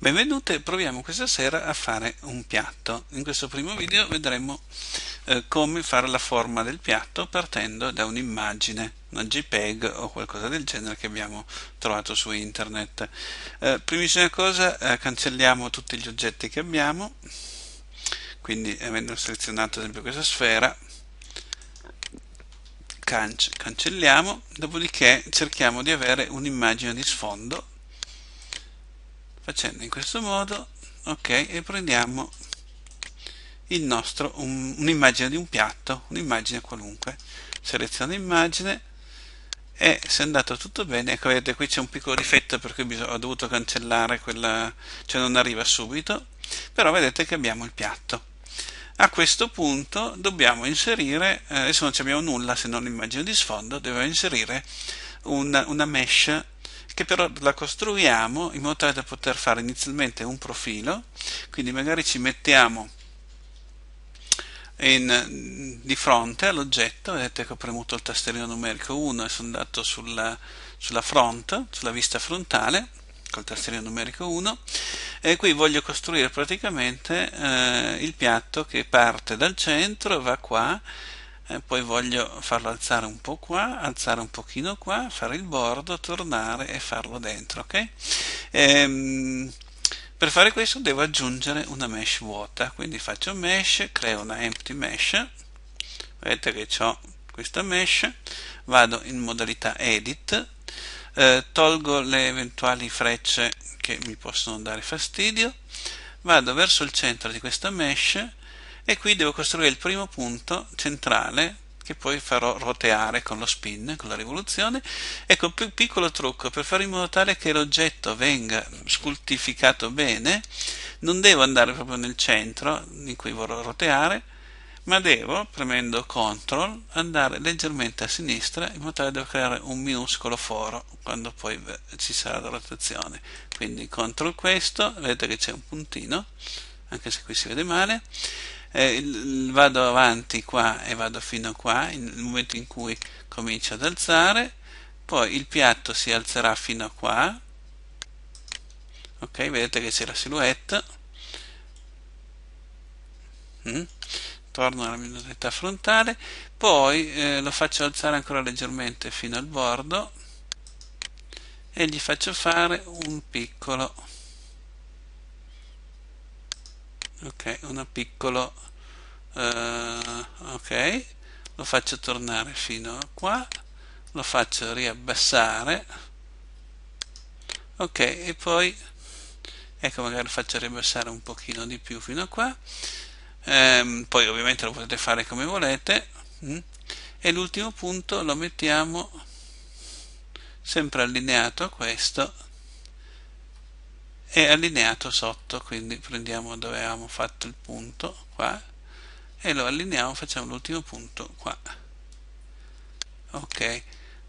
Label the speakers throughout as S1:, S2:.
S1: Benvenute, proviamo questa sera a fare un piatto. In questo primo video vedremo eh, come fare la forma del piatto partendo da un'immagine, una JPEG o qualcosa del genere che abbiamo trovato su internet. Eh, primissima cosa, eh, cancelliamo tutti gli oggetti che abbiamo, quindi avendo selezionato ad esempio questa sfera, canc cancelliamo, dopodiché cerchiamo di avere un'immagine di sfondo facendo in questo modo ok e prendiamo il nostro un'immagine un di un piatto un'immagine qualunque seleziono immagine e se è andato tutto bene ecco vedete qui c'è un piccolo difetto perché ho dovuto cancellare quella cioè non arriva subito però vedete che abbiamo il piatto a questo punto dobbiamo inserire eh, adesso non abbiamo nulla se non l'immagine di sfondo dobbiamo inserire una, una mesh che però la costruiamo in modo tale da poter fare inizialmente un profilo, quindi magari ci mettiamo in, di fronte all'oggetto, vedete che ho premuto il tastierino numerico 1 e sono andato sulla, sulla front, sulla vista frontale, col tastierino numerico 1 e qui voglio costruire praticamente eh, il piatto che parte dal centro, va qua eh, poi voglio farlo alzare un po' qua, alzare un pochino qua, fare il bordo, tornare e farlo dentro, ok? Ehm, per fare questo devo aggiungere una mesh vuota, quindi faccio mesh, creo una empty mesh, vedete che ho questa mesh, vado in modalità edit, eh, tolgo le eventuali frecce che mi possono dare fastidio, vado verso il centro di questa mesh, e qui devo costruire il primo punto centrale che poi farò roteare con lo spin, con la rivoluzione ecco un piccolo trucco per fare in modo tale che l'oggetto venga scultificato bene non devo andare proprio nel centro in cui vorrò roteare ma devo, premendo CTRL, andare leggermente a sinistra in modo tale da creare un minuscolo foro quando poi ci sarà la rotazione. Quindi CTRL questo, vedete che c'è un puntino, anche se qui si vede male, eh, vado avanti qua e vado fino a qua, nel momento in cui comincio ad alzare, poi il piatto si alzerà fino a qua, ok, vedete che c'è la silhouette, mm. torno alla minusità frontale, poi eh, lo faccio alzare ancora leggermente fino al bordo e gli faccio fare un piccolo ok una piccola eh, ok lo faccio tornare fino a qua lo faccio riabbassare ok e poi ecco magari lo faccio riabbassare un pochino di più fino a qua ehm, poi ovviamente lo potete fare come volete mm? e l'ultimo punto lo mettiamo sempre allineato a questo è allineato sotto quindi prendiamo dove avevamo fatto il punto qua e lo allineiamo facciamo l'ultimo punto qua ok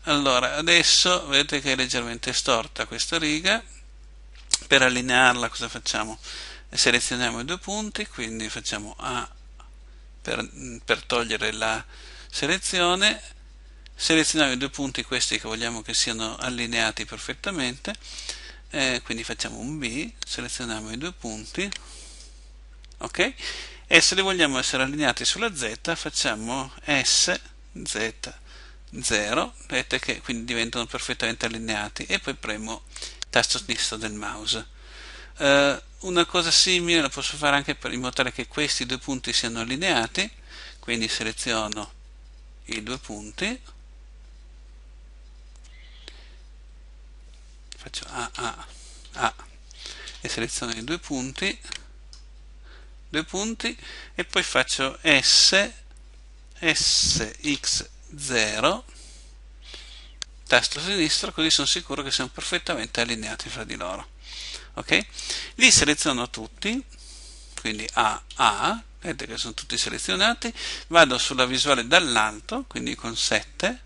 S1: allora adesso vedete che è leggermente storta questa riga per allinearla cosa facciamo? selezioniamo i due punti quindi facciamo A per, per togliere la selezione selezioniamo i due punti questi che vogliamo che siano allineati perfettamente eh, quindi facciamo un B, selezioniamo i due punti, ok? E se li vogliamo essere allineati sulla Z facciamo S, Z, 0, vedete che quindi diventano perfettamente allineati e poi premo il tasto sinistro del mouse. Eh, una cosa simile la posso fare anche per, in modo tale che questi due punti siano allineati, quindi seleziono i due punti, faccio A, A, A e seleziono i due punti due punti e poi faccio S SX0 tasto sinistro così sono sicuro che siano perfettamente allineati fra di loro ok? li seleziono tutti quindi A, A vedete che sono tutti selezionati vado sulla visuale dall'alto quindi con 7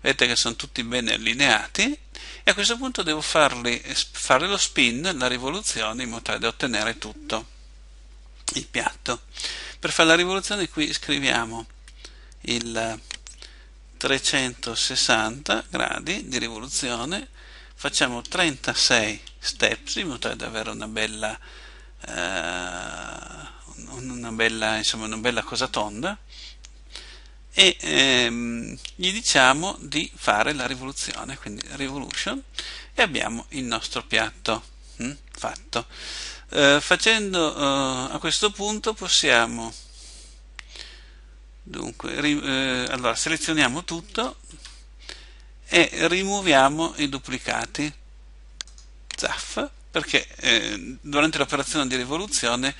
S1: vedete che sono tutti bene allineati e a questo punto devo farli, fare lo spin, la rivoluzione in modo tale da ottenere tutto il piatto per fare la rivoluzione qui scriviamo il 360 gradi di rivoluzione facciamo 36 steps in modo tale da avere una bella eh, una bella, insomma, una bella cosa tonda e ehm, gli diciamo di fare la rivoluzione, quindi revolution, e abbiamo il nostro piatto hm, fatto. Eh, facendo eh, a questo punto possiamo, dunque, ri, eh, allora selezioniamo tutto e rimuoviamo i duplicati, zaff, perché eh, durante l'operazione di rivoluzione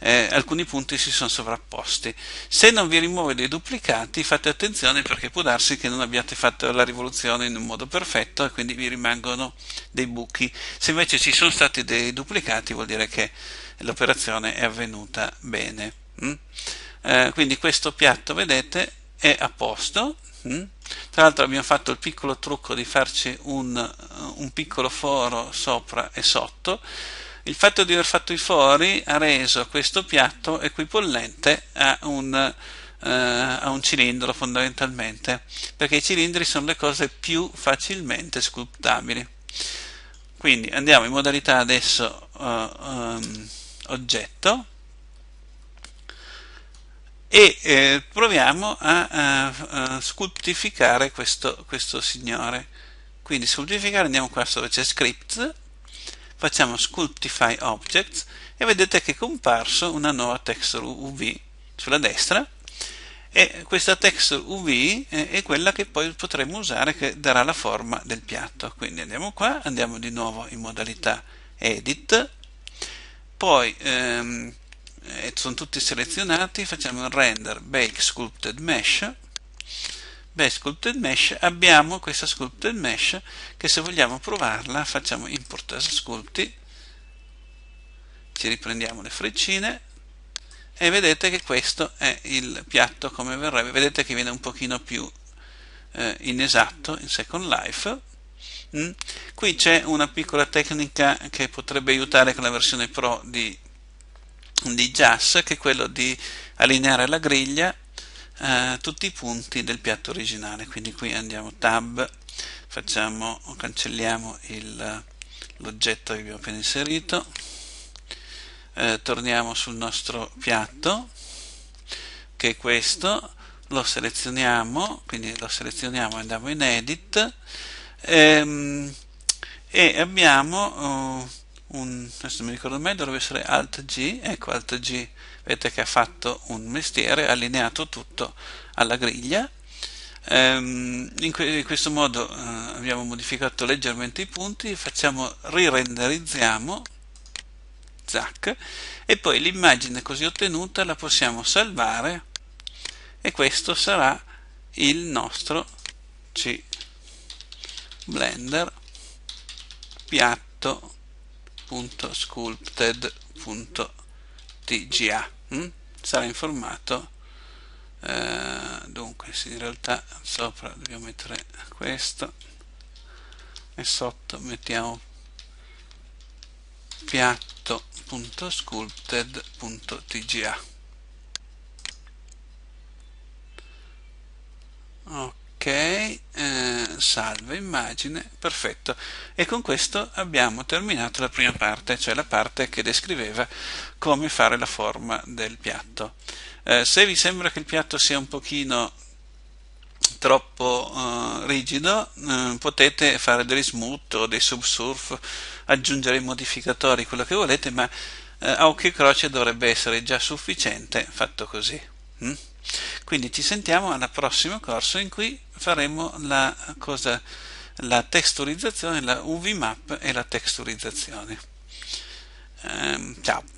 S1: eh, alcuni punti si sono sovrapposti. Se non vi rimuove dei duplicati fate attenzione perché può darsi che non abbiate fatto la rivoluzione in un modo perfetto e quindi vi rimangono dei buchi. Se invece ci sono stati dei duplicati vuol dire che l'operazione è avvenuta bene. Mm? Eh, quindi questo piatto, vedete, è a posto. Mm? tra l'altro abbiamo fatto il piccolo trucco di farci un, eh, un piccolo foro sopra e sotto il fatto di aver fatto i fori ha reso questo piatto equipollente a un, eh, a un cilindro fondamentalmente perché i cilindri sono le cose più facilmente sculptabili quindi andiamo in modalità adesso eh, um, oggetto e eh, proviamo a, a, a sculptificare questo, questo, signore quindi sculptificare andiamo qua dove c'è script facciamo sculptify objects e vedete che è comparso una nuova texture UV sulla destra e questa texture UV è quella che poi potremo usare che darà la forma del piatto quindi andiamo qua, andiamo di nuovo in modalità edit poi ehm, e eh, sono tutti selezionati facciamo un render bake sculpted mesh bake sculpted mesh abbiamo questa sculpted mesh che se vogliamo provarla facciamo import as sculpti ci riprendiamo le freccine e vedete che questo è il piatto come verrebbe vedete che viene un pochino più eh, inesatto in Second Life mm. qui c'è una piccola tecnica che potrebbe aiutare con la versione Pro di di jazz che è quello di allineare la griglia eh, tutti i punti del piatto originale quindi qui andiamo tab facciamo cancelliamo il, l'oggetto che abbiamo appena inserito eh, torniamo sul nostro piatto che è questo lo selezioniamo quindi lo selezioniamo andiamo in edit ehm, e abbiamo oh, un, adesso mi ricordo meglio, dovrebbe essere Alt G, ecco Alt G, vedete che ha fatto un mestiere, ha allineato tutto alla griglia, ehm, in, que in, questo modo eh, abbiamo modificato leggermente i punti, facciamo rirenderizziamo, zac, e poi l'immagine così ottenuta la possiamo salvare e questo sarà il nostro C Blender piatto file.sculpted.tga mm? Hm? sarà in formato eh, dunque sì, in realtà sopra dobbiamo mettere questo e sotto mettiamo piatto.sculpted.tga ok ok eh, salve immagine perfetto e con questo abbiamo terminato la prima parte cioè la parte che descriveva come fare la forma del piatto eh, se vi sembra che il piatto sia un pochino troppo eh, rigido eh, potete fare degli smooth o dei subsurf aggiungere i modificatori quello che volete ma eh, a occhio e croce dovrebbe essere già sufficiente fatto così mm? quindi ci sentiamo al prossimo corso in cui faremo la, cosa, la texturizzazione, la UV map e la texturizzazione. Ehm, ciao!